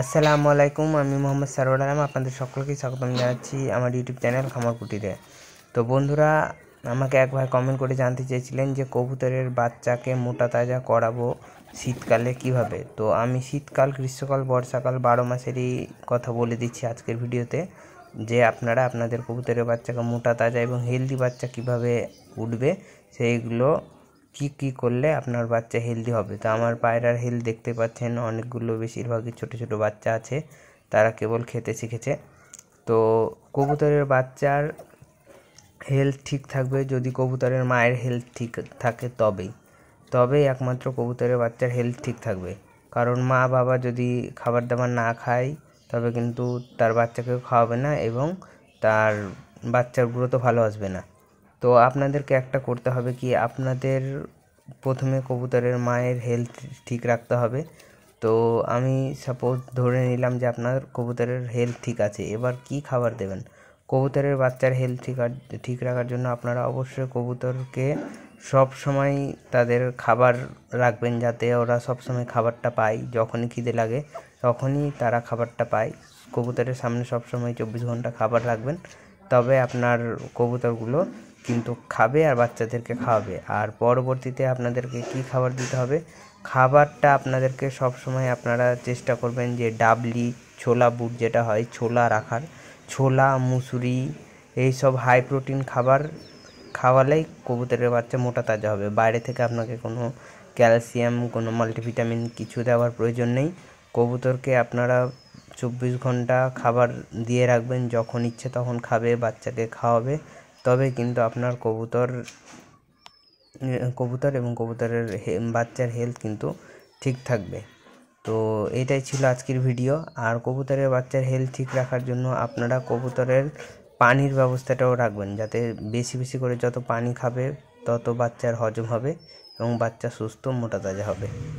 আসসালামু আলাইকুম আমি মোহাম্মদ সারোয়ার আলম আপনাদের সকলকে স্বাগতম জানাচ্ছি আমার ইউটিউব চ্যানেল খামারকুটিতে তো বন্ধুরা আমাকে একবার কমেন্ট করে জানতে চেয়েছিলেন যে কবুতরের বাচ্চাকে মোটা তাজা করাবো শীতকালে কিভাবে তো আমি শীতকাল গ্রীষ্মকাল বর্ষাকাল বারো মাসেরই কথা বলে দিচ্ছি আজকের ভিডিওতে যে আপনারা আপনাদের কবুতরের বাচ্চাকে মোটা তাজা এবং হেলদি বাচ্চা কিভাবে উঠবে সেইগুলো কি কি করলে আপনার বাচ্চা হেলদি হবে তো আমার পায়রার হেলথ দেখতে পাচ্ছেন অনেকগুলো বেশিরভাগই ছোট ছোট বাচ্চা আছে তারা কেবল খেতে শিখেছে তো কবুতরের বাচ্চার হেলথ ঠিক থাকবে যদি কবুতরের মায়ের হেলথ ঠিক থাকে তবেই তবেই একমাত্র কবুতরের বাচ্চার হেলথ ঠিক থাকবে কারণ মা বাবা যদি খাবার দাবার না খায় তবে কিন্তু তার বাচ্চাকে খাওয়াবে না এবং তার বাচ্চার গ্রোথও ভালো আসবে না তো আপনাদেরকে একটা করতে হবে কি আপনাদের প্রথমে কবুতরের মায়ের হেলথ ঠিক রাখতে হবে তো আমি সাপোজ ধরে নিলাম যে আপনার কবুতরের হেলথ ঠিক আছে এবার কি খাবার দেবেন কবুতরের বাচ্চার হেলথ ঠিক ঠিক রাখার জন্য আপনারা অবশ্যই কবুতরকে সব সময় তাদের খাবার রাখবেন যাতে ওরা সব সময় খাবারটা পায় যখনই খিদে লাগে তখনই তারা খাবারটা পায় কবুতরের সামনে সব সময় চব্বিশ ঘন্টা খাবার রাখবেন তবে আপনার কবুতরগুলো কিন্তু খাবে আর বাচ্চাদেরকে খাওয়াবে আর পরবর্তীতে আপনাদেরকে কি খাবার দিতে হবে খাবারটা আপনাদেরকে সব সময় আপনারা চেষ্টা করবেন যে ডাবলি ছোলা বুট যেটা হয় ছোলা রাখার ছোলা মুসুরি এই সব হাই প্রোটিন খাবার খাওয়ালেই কবুতরের বাচ্চা মোটা তাজা হবে বাইরে থেকে আপনাকে কোনো ক্যালসিয়াম কোনো মাল্টিভিটামিন কিছু দেওয়ার প্রয়োজন নেই কবুতরকে আপনারা চব্বিশ ঘন্টা খাবার দিয়ে রাখবেন যখন ইচ্ছে তখন খাবে বাচ্চাকে খাওয়াবে তবে কিন্তু আপনার কবুতর কবুতর এবং কবুতরের বাচ্চার হেলথ কিন্তু ঠিক থাকবে তো এটাই ছিল আজকের ভিডিও আর কবুতরের বাচ্চার হেলথ ঠিক রাখার জন্য আপনারা কবুতরের পানির ব্যবস্থাটাও রাখবেন যাতে বেশি বেশি করে যত পানি খাবে তত বাচ্চার হজম হবে এবং বাচ্চা সুস্থ মোটা তাজা হবে